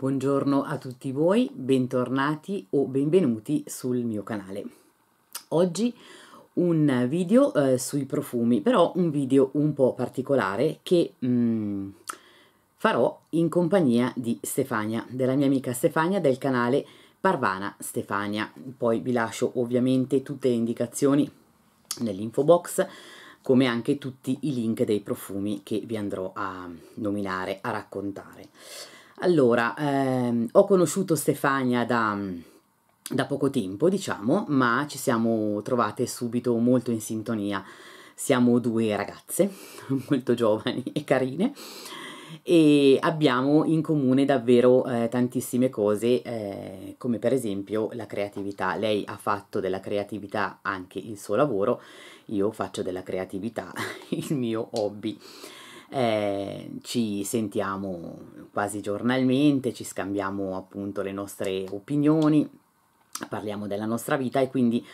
Buongiorno a tutti voi, bentornati o benvenuti sul mio canale. Oggi un video eh, sui profumi, però un video un po' particolare che mh, mm, farò in compagnia di Stefania, della mia amica Stefania del canale Parvana Stefania. Poi vi lascio ovviamente tutte le indicazioni nell'info box come anche tutti i link dei profumi che vi andrò a nominare, a raccontare. Allora, ehm, ho conosciuto Stefania da, da poco tempo, diciamo, ma ci siamo trovate subito molto in sintonia. Siamo due ragazze molto giovani e carine e abbiamo in comune davvero eh, tantissime cose eh, come per esempio la creatività lei ha fatto della creatività anche il suo lavoro io faccio della creatività il mio hobby eh, ci sentiamo quasi giornalmente, ci scambiamo appunto le nostre opinioni, parliamo della nostra vita e quindi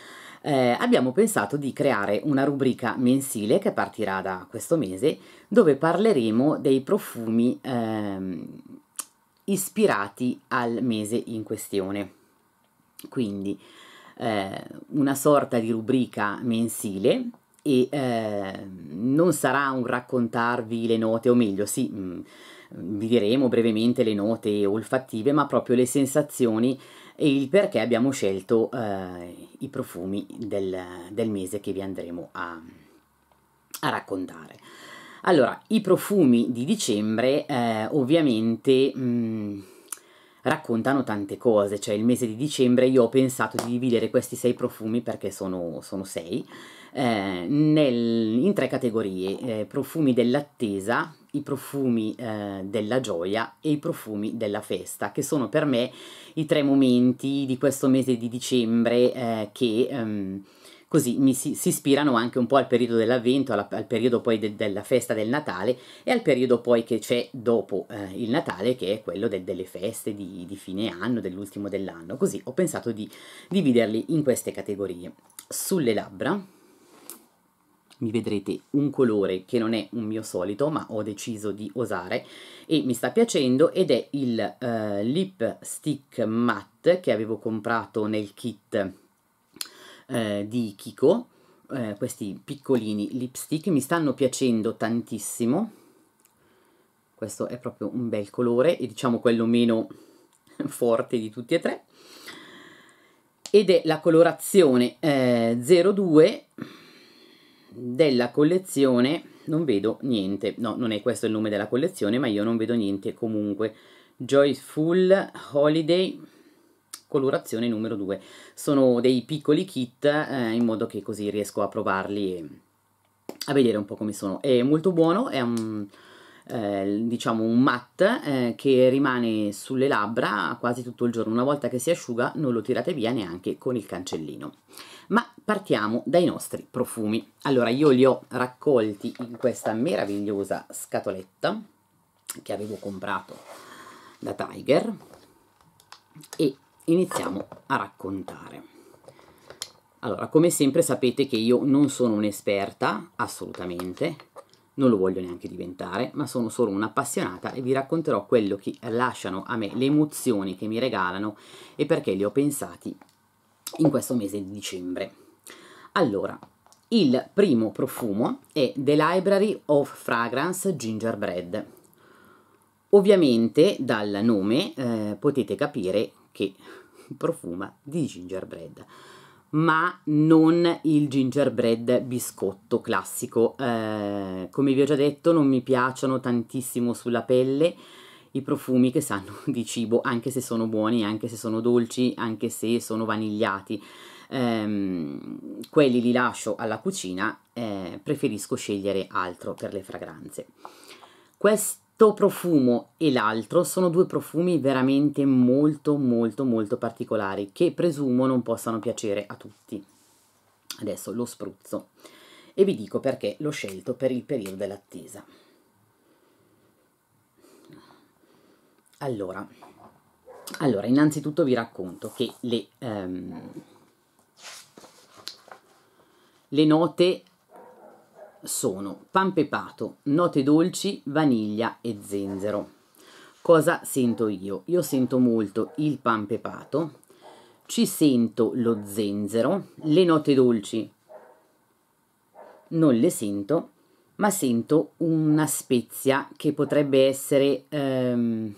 eh, abbiamo pensato di creare una rubrica mensile che partirà da questo mese dove parleremo dei profumi ehm, ispirati al mese in questione. Quindi eh, una sorta di rubrica mensile e eh, non sarà un raccontarvi le note, o meglio, sì, mm, vi diremo brevemente le note olfattive, ma proprio le sensazioni e il perché abbiamo scelto eh, i profumi del, del, mese che vi andremo a, a raccontare. Allora, i profumi di dicembre eh, ovviamente mh, mm, raccontano tante cose, cioè il mese di dicembre io ho pensato di dividere questi sei profumi perché sono, sono sei eh, nel, in tre categorie, eh, profumi dell'attesa, i profumi eh, della gioia e i profumi della festa, che sono per me i tre momenti di questo mese di dicembre eh, che... Ehm, così mi si, si, ispirano anche un po' al periodo dell'avvento, alla, al periodo poi de, della festa del Natale e al periodo poi che c'è dopo eh, il Natale, che è quello del, delle feste di, di, fine anno, dell'ultimo dell'anno. Così ho pensato di dividerli in queste categorie. Sulle labbra mi vedrete un colore che non è un mio solito ma ho deciso di osare e mi sta piacendo ed è il eh, lip matte che avevo comprato nel kit eh, di Kiko eh, questi piccolini lipstick mi stanno piacendo tantissimo questo è proprio un bel colore e diciamo quello meno forte di tutti e tre ed è la colorazione 02 eh, della collezione non vedo niente, no non è questo il nome della collezione ma io non vedo niente comunque, Joyful Holiday colorazione numero 2, sono dei piccoli kit eh, in modo che così riesco a provarli e a vedere un po' come sono, è molto buono, è un eh, diciamo un matte eh, che rimane sulle labbra quasi tutto il giorno una volta che si asciuga non lo tirate via neanche con il cancellino ma partiamo dai nostri profumi allora io li ho raccolti in questa meravigliosa scatoletta che avevo comprato da Tiger e iniziamo a raccontare. Allora, come sempre sapete che io non sono un'esperta, assolutamente, non lo voglio neanche diventare, ma sono solo un'appassionata e vi racconterò quello che lasciano a me le emozioni che mi regalano e perché li ho pensati in questo mese di dicembre. Allora, il primo profumo è The Library of Fragrance Gingerbread. Ovviamente dal nome eh, potete capire che profuma di gingerbread ma non il gingerbread biscotto classico. Eh, come vi ho già detto, non mi piacciono tantissimo sulla pelle i profumi che sanno di cibo, anche se sono buoni, anche se sono dolci, anche se sono vanigliati. Eh, quelli li lascio alla cucina, eh, preferisco scegliere altro per le fragranze. Questo questo profumo e l'altro sono due profumi veramente molto molto molto particolari che presumo non possano piacere a tutti. Adesso lo spruzzo e vi dico perché l'ho scelto per il periodo dell'attesa. Allora, allora, innanzitutto vi racconto che le, ehm, le note sono pan pepato, note dolci, vaniglia e zenzero. Cosa sento io? Io sento molto il pan pepato, ci sento lo zenzero, le note dolci non le sento, ma sento una spezia che potrebbe essere ehm,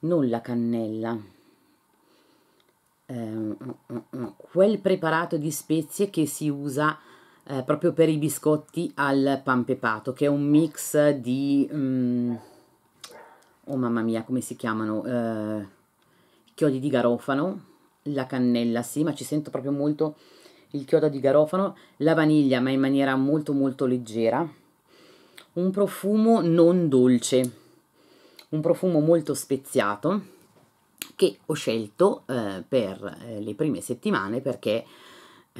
non la cannella, ehm, mm, mm, mm, quel preparato di spezie che si usa eh, proprio per i biscotti al pan pepato, che è un mix di... Um, oh mamma mia, come si chiamano? Eh, chiodi di garofano, la cannella, sì, ma ci sento proprio molto il chiodo di garofano, la vaniglia, ma in maniera molto molto leggera, un profumo non dolce, un profumo molto speziato che ho scelto eh, per eh, le prime settimane perché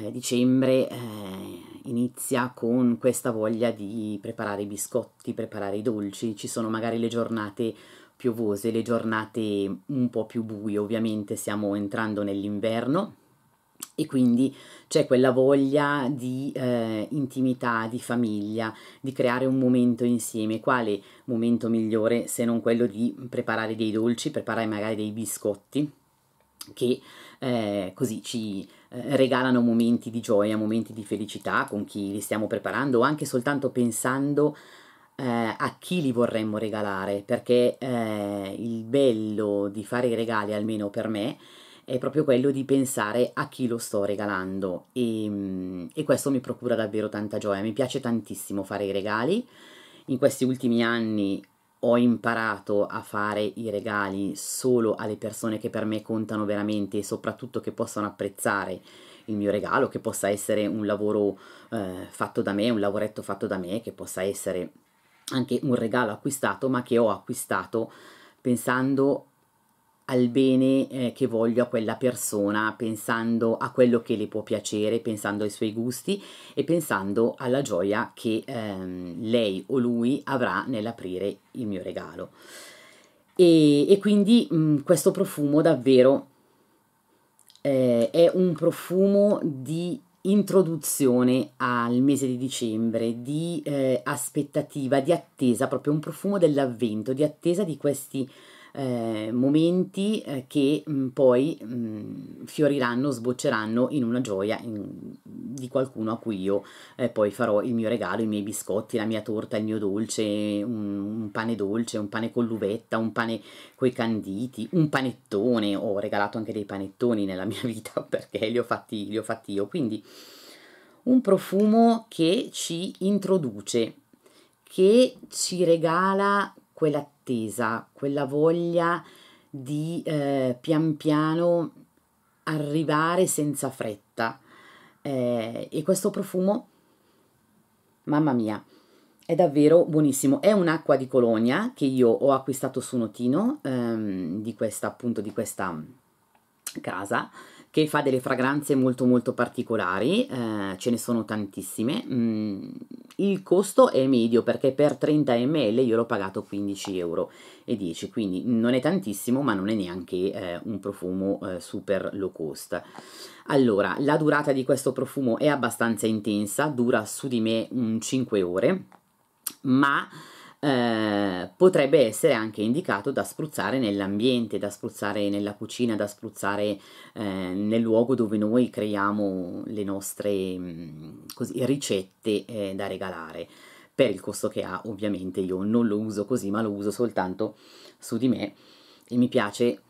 eh, dicembre eh, inizia con questa voglia di preparare i biscotti, preparare i dolci, ci sono magari le giornate piovose, le giornate un po' più buie, ovviamente stiamo entrando nell'inverno e quindi c'è quella voglia di eh, intimità, di famiglia, di creare un momento insieme. Quale momento migliore se non quello di preparare dei dolci, preparare magari dei biscotti che eh, così ci eh, regalano momenti di gioia, momenti di felicità con chi li stiamo preparando o anche soltanto pensando eh, a chi li vorremmo regalare, perché eh, il bello di fare i regali, almeno per me, è proprio quello di pensare a chi lo sto regalando e, mm, e questo mi procura davvero tanta gioia, mi piace tantissimo fare i regali. In questi ultimi anni ho imparato a fare i regali solo alle persone che per me contano veramente e soprattutto che possano apprezzare il mio regalo, che possa essere un lavoro eh, fatto da me, un lavoretto fatto da me, che possa essere anche un regalo acquistato, ma che ho acquistato pensando al bene eh, che voglio a quella persona, pensando a quello che le può piacere, pensando ai suoi gusti e pensando alla gioia che ehm, lei o lui avrà nell'aprire il mio regalo. E, e quindi mh, mm, questo profumo davvero eh, è un profumo di introduzione al mese di dicembre, di eh, aspettativa, di attesa, proprio un profumo dell'avvento, di attesa di questi eh, momenti eh, che mh, mm, poi mh, mm, fioriranno, sbocceranno in una gioia in, di qualcuno a cui io eh, poi farò il mio regalo, i miei biscotti, la mia torta, il mio dolce, un, un pane dolce, un pane con l'uvetta, un pane coi canditi, un panettone, ho regalato anche dei panettoni nella mia vita perché li ho fatti, li ho fatti io, quindi un profumo che ci introduce, che ci regala quell'attesa, quella voglia di eh, pian piano arrivare senza fretta. Eh, e questo profumo, mamma mia, è davvero buonissimo. È un'acqua di Colonia che io ho acquistato su Notino ehm, di questa appunto di questa mm, casa che fa delle fragranze molto molto particolari, eh, ce ne sono tantissime. Mm, il costo è medio perché per 30 ml io l'ho pagato 15,10 euro, quindi non è tantissimo ma non è neanche eh, un profumo eh, super low cost. Allora, la durata di questo profumo è abbastanza intensa, dura su di me mm, un 5 ore, ma eh, potrebbe essere anche indicato da spruzzare nell'ambiente, da spruzzare nella cucina, da spruzzare eh, nel luogo dove noi creiamo le nostre mm, così, ricette eh, da regalare. Per il costo che ha, ovviamente io non lo uso così, ma lo uso soltanto su di me e mi piace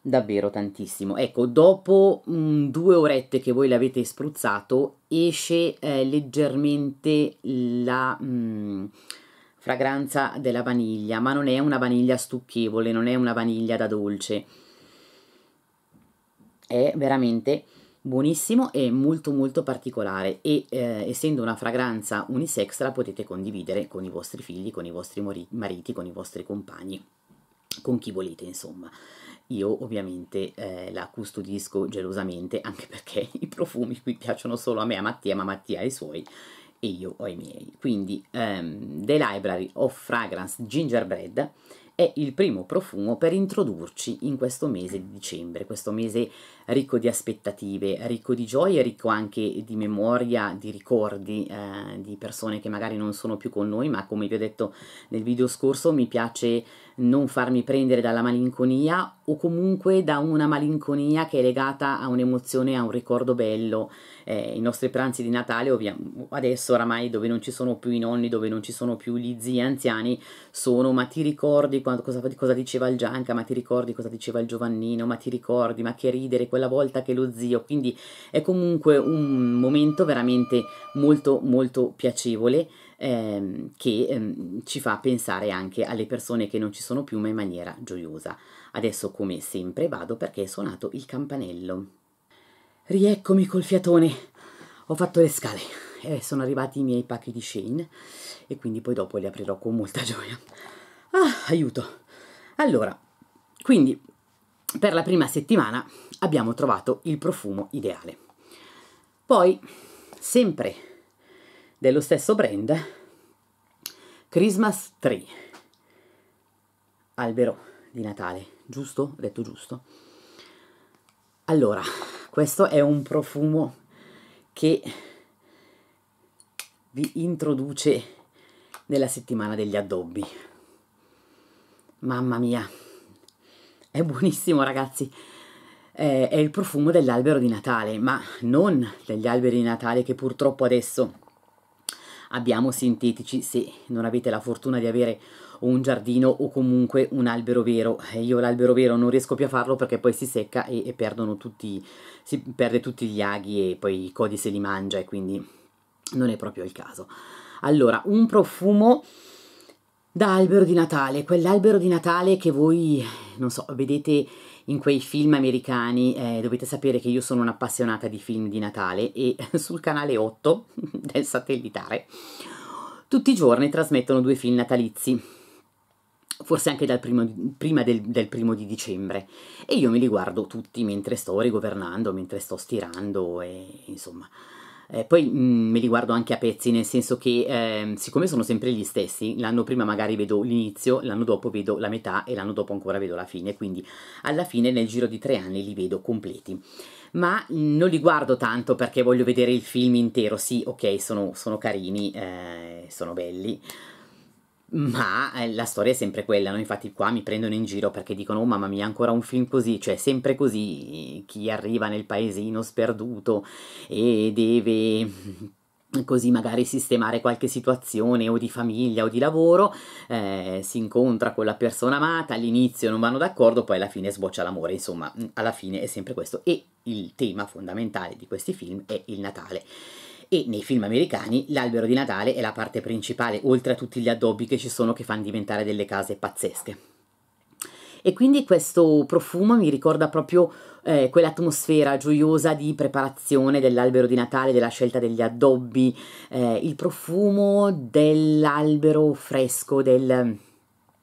davvero tantissimo. Ecco, dopo mh, mm, due orette che voi l'avete spruzzato, esce eh, leggermente la... Mh, mm, fragranza della vaniglia, ma non è una vaniglia stucchevole, non è una vaniglia da dolce. È veramente buonissimo e molto molto particolare e eh, essendo una fragranza unisex la potete condividere con i vostri figli, con i vostri mariti, con i vostri compagni, con chi volete insomma. Io ovviamente eh, la custodisco gelosamente anche perché i profumi qui piacciono solo a me, a Mattia, ma Mattia e i suoi e io ho i miei. Quindi um, The Library of Fragrance Gingerbread è il primo profumo per introdurci in questo mese di dicembre, questo mese ricco di aspettative, ricco di gioie, ricco anche di memoria, di ricordi, eh, di persone che magari non sono più con noi, ma come vi ho detto nel video scorso mi piace non farmi prendere dalla malinconia o comunque da una malinconia che è legata a un'emozione, a un ricordo bello. Eh, I nostri pranzi di Natale, ovvia, adesso oramai dove non ci sono più i nonni, dove non ci sono più gli zii anziani, sono ma ti ricordi quando, cosa, cosa diceva il Gianca, ma ti ricordi cosa diceva il Giovannino, ma ti ricordi, ma che ridere quella volta che lo zio. Quindi è comunque un momento veramente molto molto piacevole ehm, che ehm, ci fa pensare anche alle persone che non ci sono più ma in maniera gioiosa. Adesso come sempre vado perché è suonato il campanello. Rieccomi col fiatone, ho fatto le scale, eh, sono arrivati i miei pacchi di Shane e quindi poi dopo li aprirò con molta gioia. Ah, aiuto! Allora, quindi per la prima settimana abbiamo trovato il profumo ideale. Poi, sempre dello stesso brand, Christmas Tree, albero di Natale, giusto? Ho detto giusto. Allora, questo è un profumo che vi introduce nella settimana degli addobbi. Mamma mia, è buonissimo ragazzi. Eh, è il profumo dell'albero di Natale, ma non degli alberi di Natale che purtroppo adesso abbiamo sintetici se non avete la fortuna di avere un giardino o comunque un albero vero eh, io l'albero vero non riesco più a farlo perché poi si secca e, e tutti, si perde tutti gli aghi e poi i codi se li mangia e quindi non è proprio il caso allora un profumo da albero di Natale quell'albero di Natale che voi non so vedete in quei film americani, eh, dovete sapere che io sono un'appassionata di film di Natale e sul canale 8 del satellitare tutti i giorni trasmettono due film natalizi, forse anche primo, prima del, del, primo di dicembre e io me li guardo tutti mentre sto rigovernando, mentre sto stirando e insomma eh, poi mh, mm, me li guardo anche a pezzi, nel senso che eh, siccome sono sempre gli stessi, l'anno prima magari vedo l'inizio, l'anno dopo vedo la metà e l'anno dopo ancora vedo la fine, quindi alla fine nel giro di tre anni li vedo completi. Ma mm, non li guardo tanto perché voglio vedere il film intero, sì, ok, sono, sono carini, eh, sono belli, ma eh, la storia è sempre quella, no? infatti qua mi prendono in giro perché dicono oh mamma mia ancora un film così, cioè sempre così chi arriva nel paesino sperduto e deve mm, così magari sistemare qualche situazione o di famiglia o di lavoro, eh, si incontra con la persona amata, all'inizio non vanno d'accordo, poi alla fine sboccia l'amore, insomma mm, alla fine è sempre questo e il tema fondamentale di questi film è il Natale e nei film americani l'albero di Natale è la parte principale, oltre a tutti gli addobbi che ci sono che fanno diventare delle case pazzesche. E quindi questo profumo mi ricorda proprio eh, quell'atmosfera gioiosa di preparazione dell'albero di Natale, della scelta degli addobbi, eh, il profumo dell'albero fresco, del,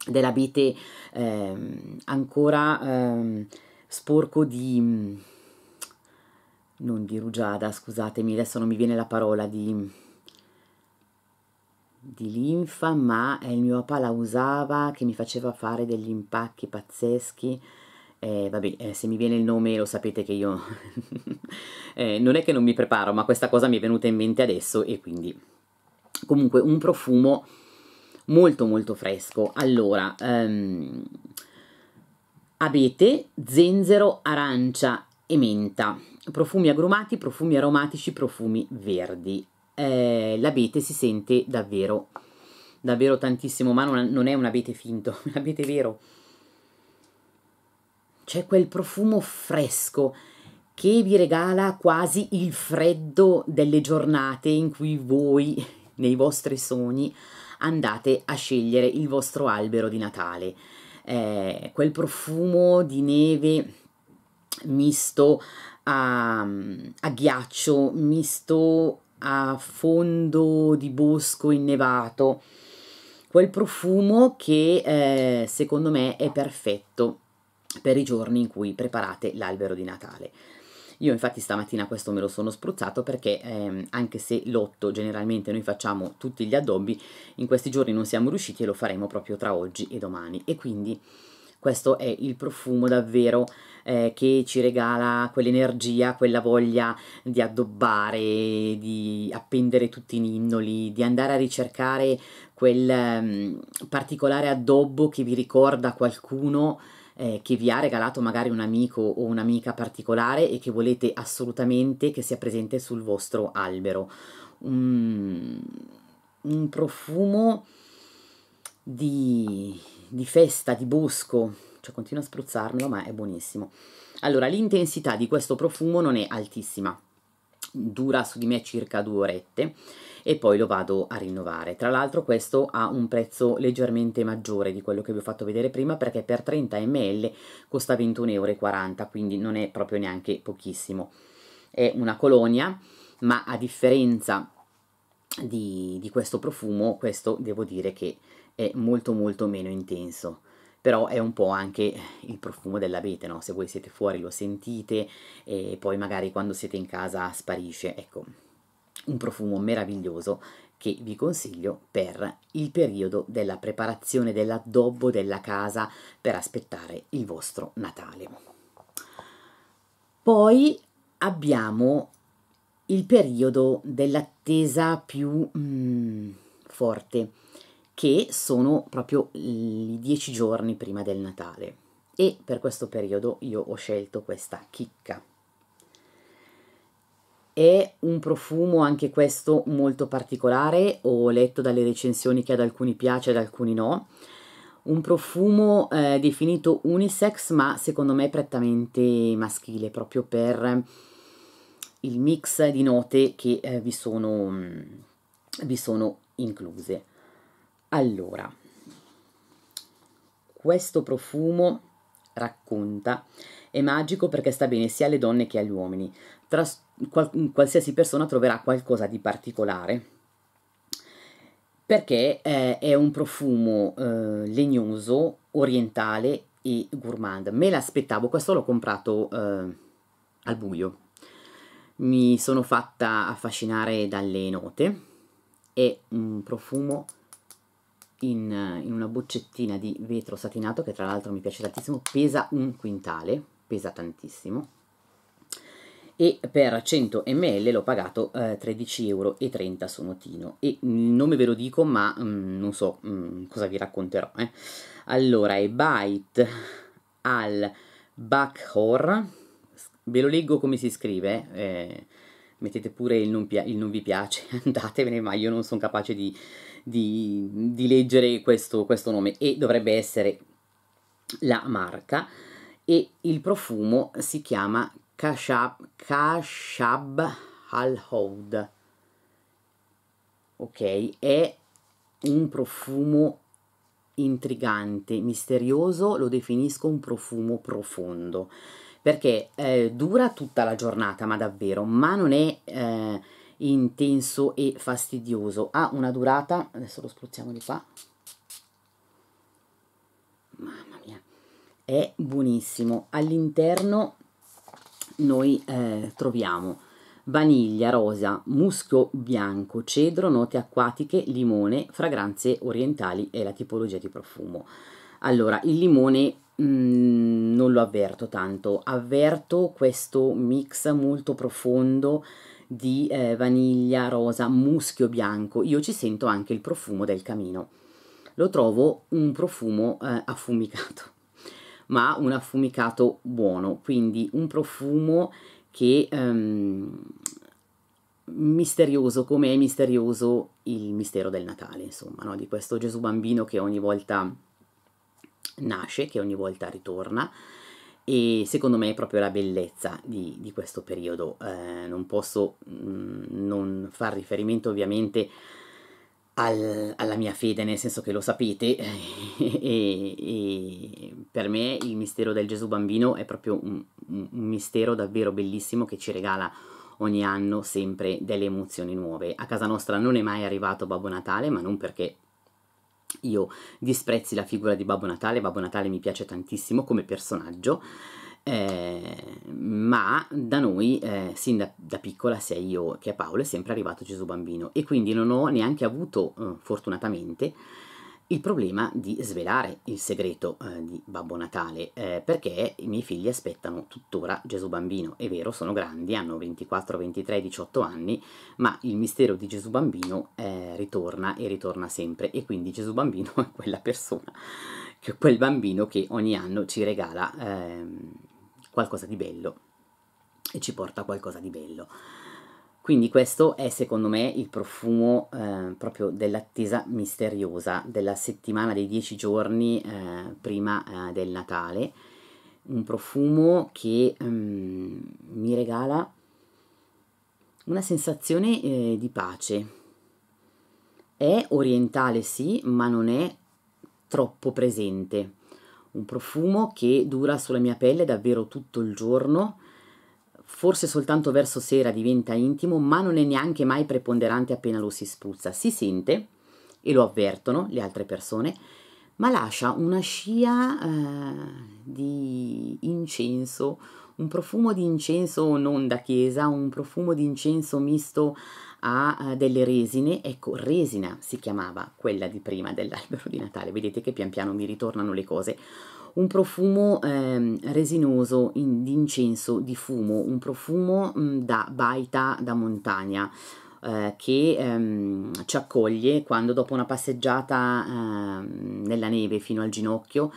dell'abete eh, ancora ehm, sporco di non di rugiada, scusatemi, adesso non mi viene la parola di, di linfa, ma il mio papà la usava che mi faceva fare degli impacchi pazzeschi. Eh, vabbè, eh, se mi viene il nome lo sapete che io eh, non è che non mi preparo, ma questa cosa mi è venuta in mente adesso e quindi comunque un profumo molto molto fresco. Allora, ehm, abete, zenzero, arancia e menta profumi agrumati, profumi aromatici, profumi verdi. Eh, l'abete si sente davvero, davvero tantissimo, ma non, non è un abete finto, è un abete vero. C'è quel profumo fresco che vi regala quasi il freddo delle giornate in cui voi, nei vostri sogni, andate a scegliere il vostro albero di Natale. Eh, quel profumo di neve misto a, a ghiaccio misto a fondo di bosco innevato quel profumo che eh, secondo me è perfetto per i giorni in cui preparate l'albero di Natale. Io infatti stamattina questo me lo sono spruzzato perché ehm, anche se l'otto generalmente noi facciamo tutti gli addobbi, in questi giorni non siamo riusciti e lo faremo proprio tra oggi e domani e quindi questo è il profumo davvero eh, che ci regala quell'energia, quella voglia di addobbare, di appendere tutti i ninnoli, di andare a ricercare quel um, particolare addobbo che vi ricorda qualcuno eh, che vi ha regalato magari un amico o un'amica particolare e che volete assolutamente che sia presente sul vostro albero. un, un profumo di, di festa, di bosco, piace, continuo a spruzzarmelo, ma è buonissimo. Allora, l'intensità di questo profumo non è altissima, dura su di me circa due orette e poi lo vado a rinnovare. Tra l'altro questo ha un prezzo leggermente maggiore di quello che vi ho fatto vedere prima perché per 30 ml costa 21,40 euro quindi non è proprio neanche pochissimo. È una colonia, ma a differenza di, di questo profumo, questo devo dire che è molto molto meno intenso però è un po' anche il profumo dell'abete, no? se voi siete fuori lo sentite e poi magari quando siete in casa sparisce, ecco, un profumo meraviglioso che vi consiglio per il periodo della preparazione dell'addobbo della casa per aspettare il vostro Natale. Poi abbiamo il periodo dell'attesa più mm, forte, che sono proprio i dieci giorni prima del Natale e per questo periodo io ho scelto questa chicca. È un profumo anche questo molto particolare, ho letto dalle recensioni che ad alcuni piace ad alcuni no, un profumo eh, definito unisex ma secondo me prettamente maschile proprio per il mix di note che eh, vi, sono, mm, vi sono incluse. Allora, questo profumo racconta è magico perché sta bene sia alle donne che agli uomini. Tra, qual, qualsiasi persona troverà qualcosa di particolare perché eh, è un profumo eh, legnoso, orientale e gourmand. Me l'aspettavo, questo l'ho comprato eh, al buio. Mi sono fatta affascinare dalle note. È un profumo in, in una boccettina di vetro satinato che tra l'altro mi piace tantissimo, pesa un quintale, pesa tantissimo e per 100 ml l'ho pagato eh, 13,30 euro su notino e non ve lo dico ma mh, mm, non so mh, mm, cosa vi racconterò eh. allora è Byte al Bakhor ve lo leggo come si scrive eh mettete pure il non, il non vi piace, andatevene, ma io non sono capace di, di, di leggere questo, questo nome e dovrebbe essere la marca e il profumo si chiama Kashab, Kashab Al-Houd. Ok, è un profumo intrigante, misterioso, lo definisco un profumo profondo perché eh, dura tutta la giornata, ma davvero, ma non è eh, intenso e fastidioso. Ha una durata, adesso lo spruzziamo di qua. Mamma mia, è buonissimo. All'interno noi eh, troviamo vaniglia, rosa, muschio bianco, cedro, note acquatiche, limone, fragranze orientali e la tipologia di profumo. Allora, il limone Mm, non lo avverto tanto, avverto questo mix molto profondo di eh, vaniglia, rosa, muschio bianco, io ci sento anche il profumo del camino, lo trovo un profumo eh, affumicato, ma un affumicato buono, quindi un profumo che... Ehm, misterioso come è misterioso il mistero del Natale, insomma, no? di questo Gesù bambino che ogni volta nasce, che ogni volta ritorna. E secondo me è proprio la bellezza di, di questo periodo. Eh, non posso mh, mm, non far riferimento ovviamente al, alla mia fede, nel senso che lo sapete, e, e, per me il mistero del Gesù bambino è proprio un, un mistero davvero bellissimo che ci regala ogni anno sempre delle emozioni nuove. A casa nostra non è mai arrivato Babbo Natale, ma non perché io disprezzi la figura di Babbo Natale, Babbo Natale mi piace tantissimo come personaggio, eh, ma da noi, eh, sin da, da, piccola, sia io che Paolo, è sempre arrivato Gesù bambino e quindi non ho neanche avuto, eh, fortunatamente, il problema di svelare il segreto eh, di Babbo Natale, eh, perché i miei figli aspettano tuttora Gesù Bambino. È vero, sono grandi, hanno 24, 23, 18 anni, ma il mistero di Gesù Bambino eh, ritorna e ritorna sempre e quindi Gesù Bambino è quella persona, che quel bambino che ogni anno ci regala ehm, qualcosa di bello e ci porta qualcosa di bello. Quindi questo è secondo me il profumo eh, proprio dell'attesa misteriosa della settimana dei dieci giorni eh, prima eh, del Natale, un profumo che mm, mi regala una sensazione eh, di pace. È orientale sì, ma non è troppo presente. Un profumo che dura sulla mia pelle davvero tutto il giorno Forse soltanto verso sera diventa intimo, ma non è neanche mai preponderante appena lo si spruzza. Si sente, e lo avvertono le altre persone, ma lascia una scia eh, di incenso, un profumo di incenso non da chiesa, un profumo di incenso misto a eh, delle resine, ecco, resina si chiamava quella di prima dell'albero di Natale, vedete che pian piano mi ritornano le cose un profumo eh, resinoso in, di incenso, di fumo, un profumo mh, mm, da baita da montagna eh, che ehm, ci accoglie quando dopo una passeggiata eh, nella neve fino al ginocchio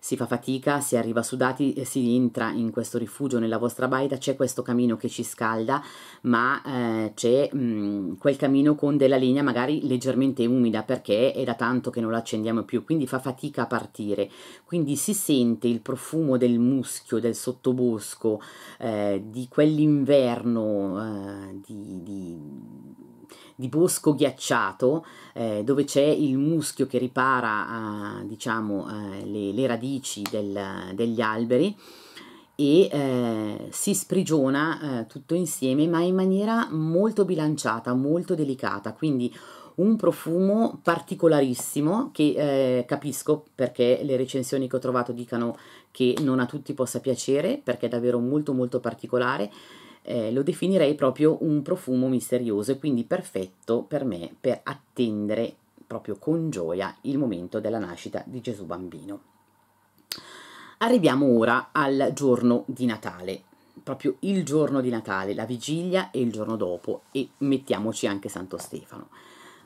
si fa fatica, si arriva sudati, si entra in questo rifugio nella vostra baita, c'è questo camino che ci scalda, ma eh, c'è mm, quel camino con della legna magari leggermente umida perché è da tanto che non la accendiamo più, quindi fa fatica a partire, quindi si sente il profumo del muschio, del sottobosco, eh, di quell'inverno, eh, di, di di bosco ghiacciato eh, dove c'è il muschio che ripara ah, diciamo, eh, diciamo, le, le, radici del, degli alberi e eh, si sprigiona eh, tutto insieme ma in maniera molto bilanciata, molto delicata, quindi un profumo particolarissimo che eh, capisco perché le recensioni che ho trovato dicano che non a tutti possa piacere perché è davvero molto molto particolare eh, lo definirei proprio un profumo misterioso e quindi perfetto per me per attendere proprio con gioia il momento della nascita di Gesù bambino. Arriviamo ora al giorno di Natale, proprio il giorno di Natale, la vigilia e il giorno dopo e mettiamoci anche Santo Stefano,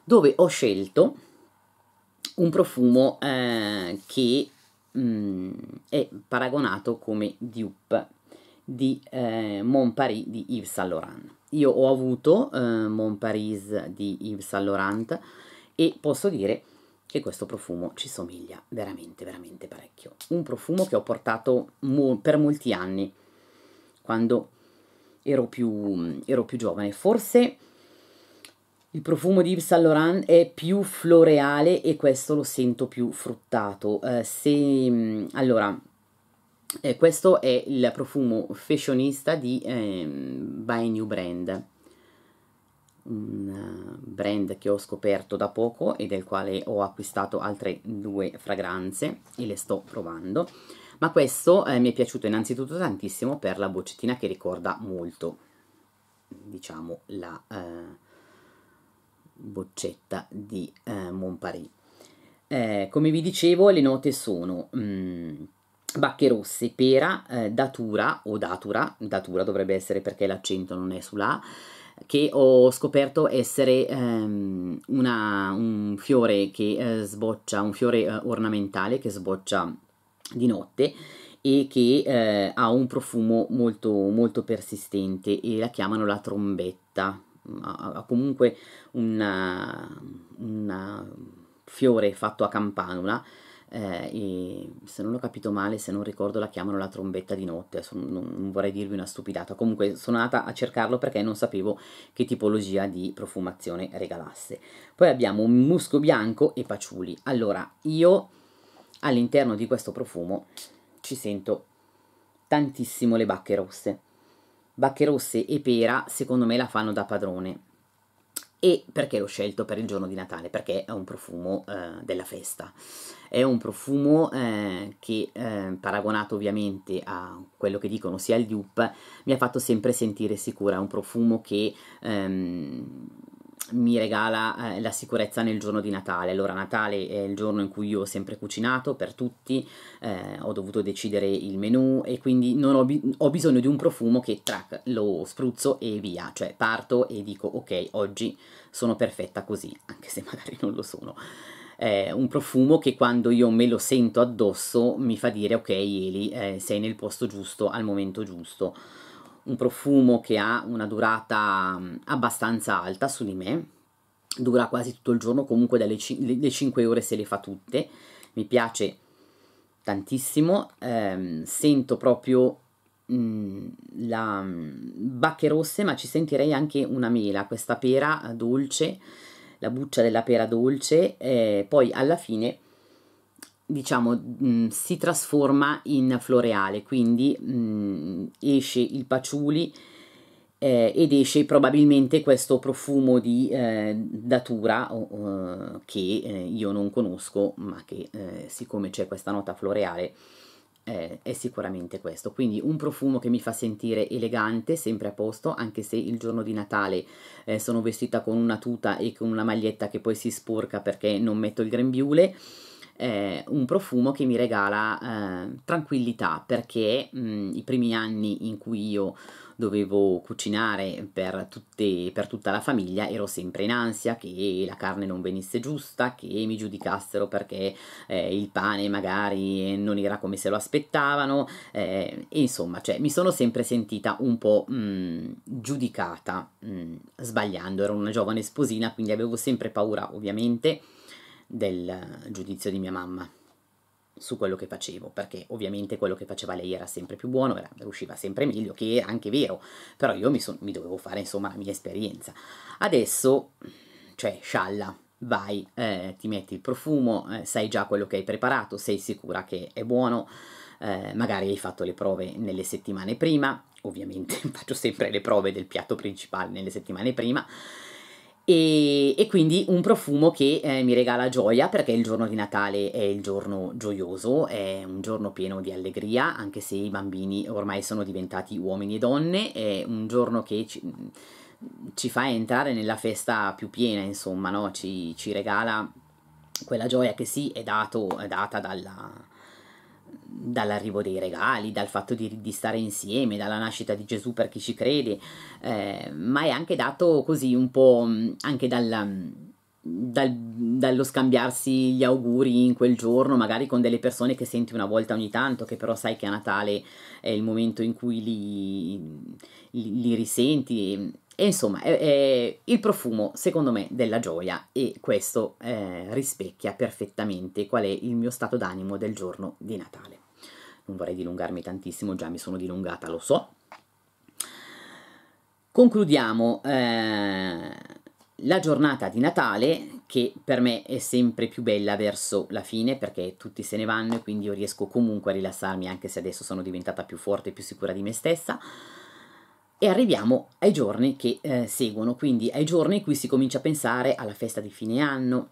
dove ho scelto un profumo eh, che mh, mm, è paragonato come dupe di eh, Montparís di Yves Saint Laurent. Io ho avuto eh, Montparís di Yves Saint Laurent e posso dire che questo profumo ci somiglia veramente, veramente parecchio. Un profumo che ho portato mo per molti anni, quando ero più, ero più giovane. Forse il profumo di Yves Saint Laurent è più floreale e questo lo sento più fruttato. Eh, se mm, allora eh, questo è il profumo fashionista di eh, By New Brand, un eh, brand che ho scoperto da poco e del quale ho acquistato altre due fragranze e le sto provando, ma questo eh, mi è piaciuto innanzitutto tantissimo per la boccettina che ricorda molto, diciamo, la eh, boccetta di eh, Montparé. Eh, come vi dicevo, le note sono... Mm, bacche rosse, pera, eh, datura o datura, datura dovrebbe essere perché l'accento non è sulla A, che ho scoperto essere ehm, una, un fiore che eh, sboccia, un fiore eh, ornamentale che sboccia di notte e che eh, ha un profumo molto, molto persistente e la chiamano la trombetta, ha, ha comunque un eh, eh, fiore fatto a campanula eh, se non ho capito male, se non ricordo, la chiamano la trombetta di notte, non, non, vorrei dirvi una stupidata, comunque sono andata a cercarlo perché non sapevo che tipologia di profumazione regalasse. Poi abbiamo un musco bianco e paciuli, allora io all'interno di questo profumo ci sento tantissimo le bacche rosse, bacche rosse e pera secondo me la fanno da padrone, e perché l'ho scelto per il giorno di Natale? Perché è un profumo eh, della festa. È un profumo eh, che, eh, paragonato ovviamente a quello che dicono sia il dupe, mi ha fatto sempre sentire sicura. È un profumo che ehm, mi regala eh, la sicurezza nel giorno di Natale. Allora Natale è il giorno in cui io ho sempre cucinato per tutti, eh, ho dovuto decidere il menù e quindi non ho, bi ho, bisogno di un profumo che track lo spruzzo e via, cioè parto e dico ok oggi sono perfetta così, anche se magari non lo sono. Eh, un profumo che quando io me lo sento addosso mi fa dire ok Eli eh, sei nel posto giusto al momento giusto un profumo che ha una durata mm, abbastanza alta su di me, dura quasi tutto il giorno, comunque dalle 5 ore se le fa tutte, mi piace tantissimo, ehm, sento proprio mh, mm, la mm, bacche rosse ma ci sentirei anche una mela questa pera eh, dolce la buccia della pera dolce eh, poi alla fine diciamo, mh, mm, si trasforma in floreale, quindi mh, mm, esce il paciuli eh, ed esce probabilmente questo profumo di eh, datura o, che eh, io non conosco, ma che eh, siccome c'è questa nota floreale eh, è sicuramente questo. Quindi un profumo che mi fa sentire elegante, sempre a posto, anche se il giorno di Natale eh, sono vestita con una tuta e con una maglietta che poi si sporca perché non metto il grembiule eh, un profumo che mi regala eh, tranquillità perché mh, i primi anni in cui io dovevo cucinare per, tutte, per, tutta la famiglia ero sempre in ansia che la carne non venisse giusta, che mi giudicassero perché eh, il pane magari non era come se lo aspettavano e eh, insomma cioè, mi sono sempre sentita un po' mh, giudicata mh, sbagliando, ero una giovane sposina quindi avevo sempre paura ovviamente del giudizio di mia mamma su quello che facevo, perché ovviamente quello che faceva lei era sempre più buono, era, riusciva sempre meglio, che era anche vero, però io mi, son, mi dovevo fare insomma la mia esperienza. Adesso, cioè, scialla, vai, eh, ti metti il profumo, eh, sai già quello che hai preparato, sei sicura che è buono, eh, magari hai fatto le prove nelle settimane prima, ovviamente faccio sempre le prove del piatto principale nelle settimane prima, e, e, quindi un profumo che eh, mi regala gioia perché il giorno di Natale è il giorno gioioso, è un giorno pieno di allegria, anche se i bambini ormai sono diventati uomini e donne, è un giorno che ci, ci fa entrare nella festa più piena, insomma, no? ci, ci regala quella gioia che sì è, dato, è data dalla, dall'arrivo dei regali, dal fatto di, di, stare insieme, dalla nascita di Gesù per chi ci crede, eh, ma è anche dato così un po' mm, anche dal, mm, dal, dallo scambiarsi gli auguri in quel giorno, magari con delle persone che senti una volta ogni tanto, che però sai che a Natale è il momento in cui li, li, li risenti. E insomma, è, è, il profumo, secondo me, della gioia e questo eh, rispecchia perfettamente qual è il mio stato d'animo del giorno di Natale non vorrei dilungarmi tantissimo, già mi sono dilungata, lo so. Concludiamo eh, la giornata di Natale che per me è sempre più bella verso la fine perché tutti se ne vanno e quindi io riesco comunque a rilassarmi anche se adesso sono diventata più forte e più sicura di me stessa e arriviamo ai giorni che eh, seguono, quindi ai giorni in cui si comincia a pensare alla festa di fine anno,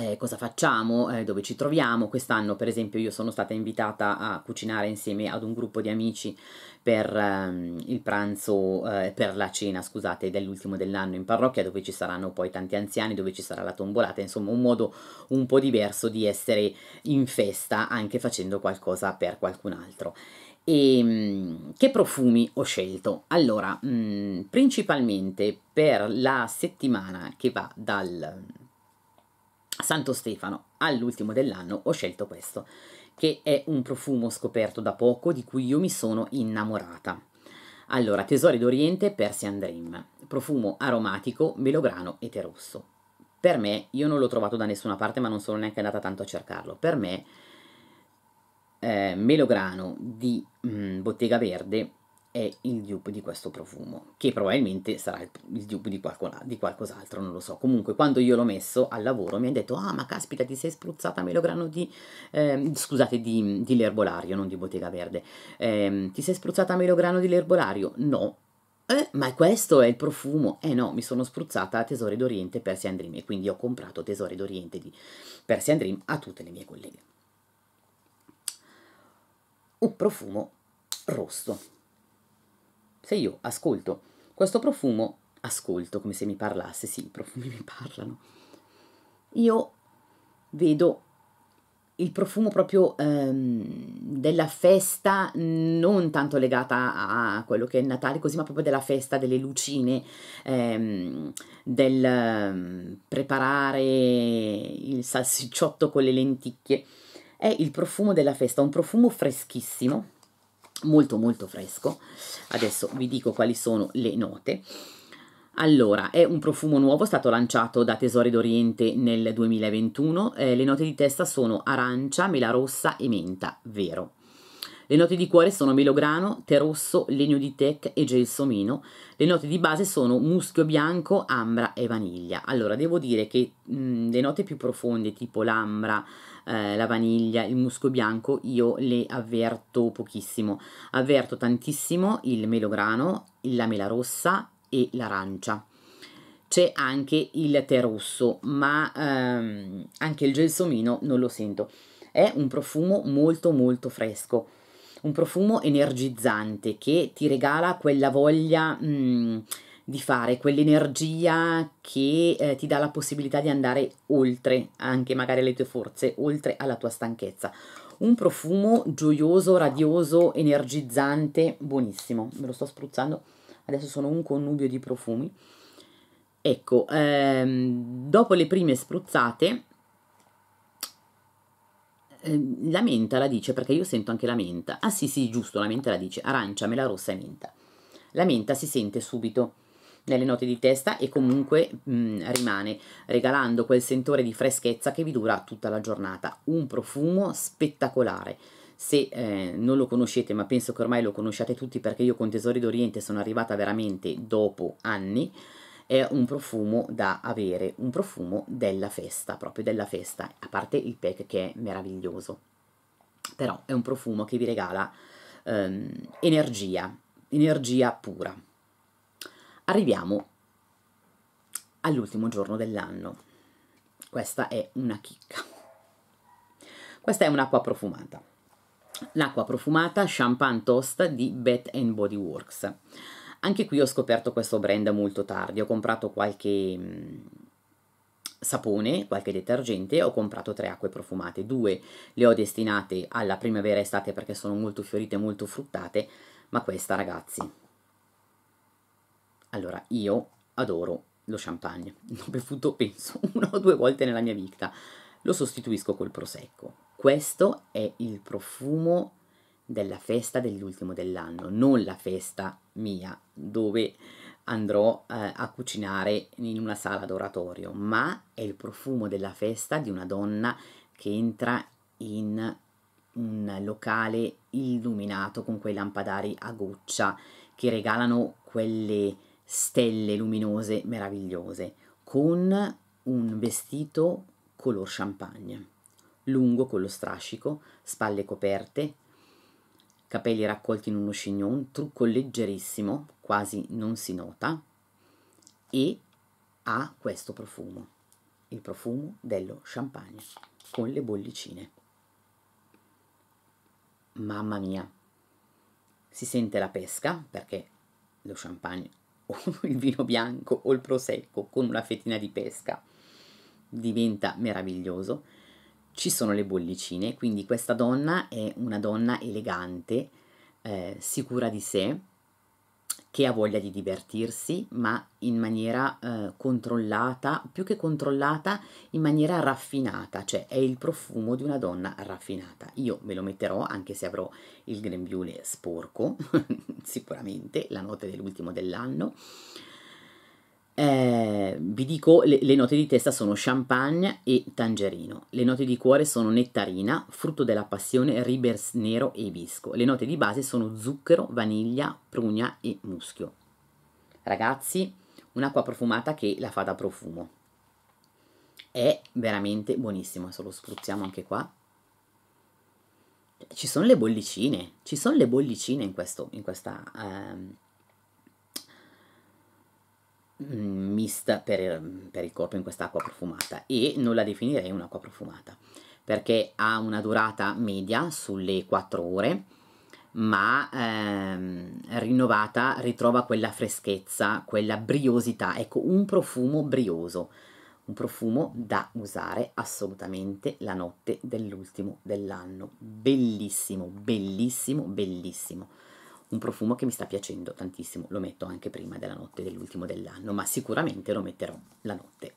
eh, cosa facciamo, eh, dove ci troviamo. Quest'anno, per esempio, io sono stata invitata a cucinare insieme ad un gruppo di amici per ehm, il pranzo, eh, per la cena, scusate, dell'ultimo dell'anno in parrocchia, dove ci saranno poi tanti anziani, dove ci sarà la tombolata, insomma, un modo un po' diverso di essere in festa anche facendo qualcosa per qualcun altro. E ehm, che profumi ho scelto? Allora, mh, mm, principalmente per la settimana che va dal Santo Stefano, all'ultimo dell'anno ho scelto questo, che è un profumo scoperto da poco di cui io mi sono innamorata. Allora, Tesori d'Oriente Persian Dream, profumo aromatico, melograno e rosso. Per me, io non l'ho trovato da nessuna parte, ma non sono neanche andata tanto a cercarlo. Per me, eh, melograno di mh, mm, Bottega Verde è il dupe di questo profumo, che probabilmente sarà il, dupe di, qualcosa, di, qualcos'altro, non lo so. Comunque, quando io l'ho messo al lavoro mi hanno detto: Ah, ma caspita, ti sei spruzzata melograno di. Eh, scusate, di, di, l'erbolario, non di bottega verde. Eh, ti sei spruzzata melograno di l'erbolario? No. Eh, ma questo è il profumo? Eh no, mi sono spruzzata Tesore d'Oriente Persian Dream e quindi ho comprato Tesore d'Oriente di Persian Dream a tutte le mie colleghe. Un profumo rosso se io ascolto questo profumo, ascolto come se mi parlasse, sì, i profumi mi parlano, io vedo il profumo proprio ehm, della festa, non tanto legata a quello che è il Natale, così, ma proprio della festa, delle lucine, ehm, del ehm, preparare il salsicciotto con le lenticchie. È il profumo della festa, un profumo freschissimo molto molto fresco adesso vi dico quali sono le note allora, è un profumo nuovo, stato lanciato da Tesori d'Oriente nel 2021. Eh, le note di testa sono arancia, mela rossa e menta, vero. Le note di cuore sono melograno, tè rosso, legno di tec e gelsomino. Le note di base sono muschio bianco, ambra e vaniglia. Allora, devo dire che mh, mm, le note più profonde, tipo l'ambra, eh, la vaniglia, il muschio bianco, io le avverto pochissimo. Avverto tantissimo il melograno, la mela rossa e l'arancia c'è anche il tè rosso, ma ehm, anche il gelsomino non lo sento. È un profumo molto molto fresco un profumo energizzante che ti regala quella voglia mh, mm, di fare, quell'energia che eh, ti dà la possibilità di andare oltre anche magari le tue forze, oltre alla tua stanchezza. Un profumo gioioso, radioso, energizzante, buonissimo. Me lo sto spruzzando, adesso sono un connubio di profumi. Ecco, ehm, dopo le prime spruzzate Ehm, la menta la dice perché io sento anche la menta. Ah sì, sì, giusto, la menta la dice arancia, mela rossa e menta. La menta si sente subito nelle note di testa e comunque mh, mm, rimane, regalando quel sentore di freschezza che vi dura tutta la giornata. Un profumo spettacolare. Se eh, non lo conoscete, ma penso che ormai lo conosciate tutti perché io con Tesori d'Oriente sono arrivata veramente dopo anni, è un profumo da avere, un profumo della festa, proprio della festa, a parte il pack che è meraviglioso, però è un profumo che vi regala ehm, energia, energia pura. Arriviamo all'ultimo giorno dell'anno. Questa è una chicca. Questa è un'acqua profumata. L'acqua profumata Champagne Toast di Bath Body Works. Anche qui ho scoperto questo brand molto tardi, ho comprato qualche mm, sapone, qualche detergente, ho comprato tre acque profumate, due le ho destinate alla primavera e estate perché sono molto fiorite, molto fruttate, ma questa ragazzi, allora io adoro lo champagne, l'ho bevuto penso una o due volte nella mia vita, lo sostituisco col prosecco, questo è il profumo della festa dell'ultimo dell'anno, non la festa mia dove andrò eh, a cucinare in una sala d'oratorio, ma è il profumo della festa di una donna che entra in un locale illuminato con quei lampadari a goccia che regalano quelle stelle luminose meravigliose con un vestito color champagne lungo con lo strascico, spalle coperte, capelli raccolti in uno chignon, un trucco leggerissimo, quasi non si nota, e ha questo profumo, il profumo dello champagne, con le bollicine. Mamma mia, si sente la pesca perché lo champagne o il vino bianco o il prosecco con una fetina di pesca diventa meraviglioso ci sono le bollicine, quindi questa donna è una donna elegante, eh, sicura di sé, che ha voglia di divertirsi, ma in maniera eh, controllata, più che controllata, in maniera raffinata, cioè è il profumo di una donna raffinata. Io me lo metterò anche se avrò il grembiule sporco, sicuramente, la notte dell'ultimo dell'anno. Eh, vi dico, le, le, note di testa sono champagne e tangerino, le note di cuore sono nettarina, frutto della passione, ribers nero e ibisco, le note di base sono zucchero, vaniglia, prugna e muschio. Ragazzi, un'acqua profumata che la fa da profumo. È veramente buonissimo, adesso lo spruzziamo anche qua. Ci sono le bollicine, ci sono le bollicine in, questo, in questa... Ehm, Mm, mist per, per il corpo in quest'acqua profumata e non la definirei un'acqua profumata perché ha una durata media sulle 4 ore ma ehm, rinnovata ritrova quella freschezza, quella briosità, ecco un profumo brioso, un profumo da usare assolutamente la notte dell'ultimo dell'anno, bellissimo, bellissimo, bellissimo un profumo che mi sta piacendo tantissimo, lo metto anche prima della notte dell'ultimo dell'anno, ma sicuramente lo metterò la notte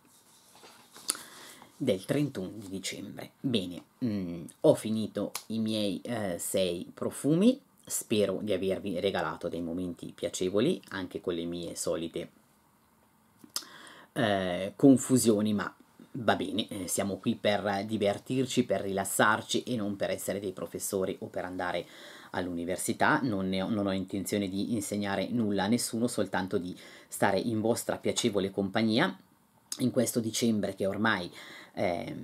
del 31 di dicembre. Bene, mh, mm, ho finito i miei eh, sei profumi, spero di avervi regalato dei momenti piacevoli, anche con le mie solite eh, confusioni, ma va bene, eh, siamo qui per divertirci, per rilassarci e non per essere dei professori o per andare a all'università, non, ho, non ho intenzione di insegnare nulla a nessuno, soltanto di stare in vostra piacevole compagnia in questo dicembre che ormai eh,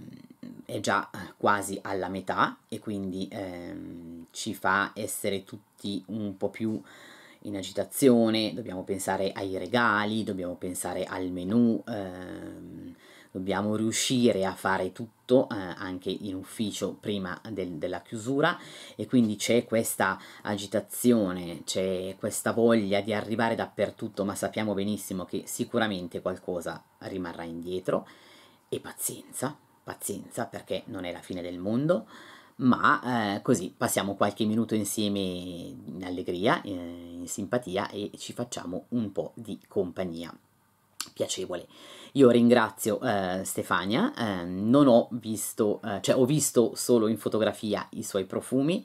è già eh, quasi alla metà e quindi eh, ci fa essere tutti un po' più in agitazione, dobbiamo pensare ai regali, dobbiamo pensare al menù. Eh, dobbiamo riuscire a fare tutto eh, anche in ufficio prima del, della chiusura e quindi c'è questa agitazione, c'è questa voglia di arrivare dappertutto, ma sappiamo benissimo che sicuramente qualcosa rimarrà indietro e pazienza, pazienza perché non è la fine del mondo ma eh, così passiamo qualche minuto insieme in allegria, eh, in simpatia e ci facciamo un po' di compagnia piacevole. Io ringrazio eh, Stefania, eh, non ho visto, eh, cioè ho visto solo in fotografia i suoi profumi,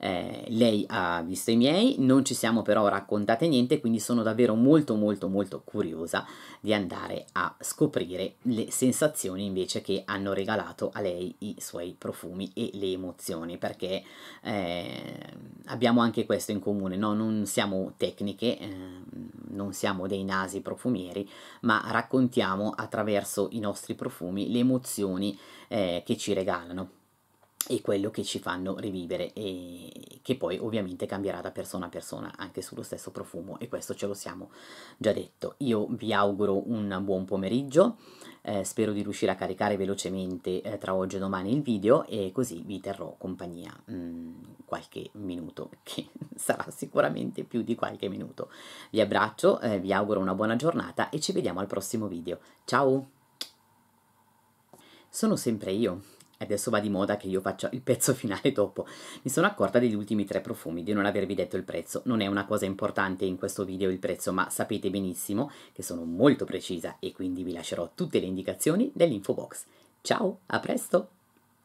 eh, lei ha visto i miei, non ci siamo però raccontate niente, quindi sono davvero molto molto molto curiosa di andare a scoprire le sensazioni invece che hanno regalato a lei i suoi profumi e le emozioni, perché eh, abbiamo anche questo in comune, no? non siamo tecniche, eh, non siamo dei nasi profumieri, ma raccontiamo attraverso i nostri profumi le emozioni eh, che ci regalano e quello che ci fanno rivivere e che poi ovviamente cambierà da persona a persona anche sullo stesso profumo e questo ce lo siamo già detto. Io vi auguro un buon pomeriggio, eh, spero di riuscire a caricare velocemente eh, tra oggi e domani il video e così vi terrò compagnia mh, mm, qualche minuto che sarà sicuramente più di qualche minuto. Vi abbraccio, eh, vi auguro una buona giornata e ci vediamo al prossimo video. Ciao! Sono sempre io adesso va di moda che io faccia il pezzo finale dopo. Mi sono accorta degli ultimi tre profumi di non avervi detto il prezzo. Non è una cosa importante in questo video il prezzo, ma sapete benissimo che sono molto precisa e quindi vi lascerò tutte le indicazioni nell'info box. Ciao, a presto!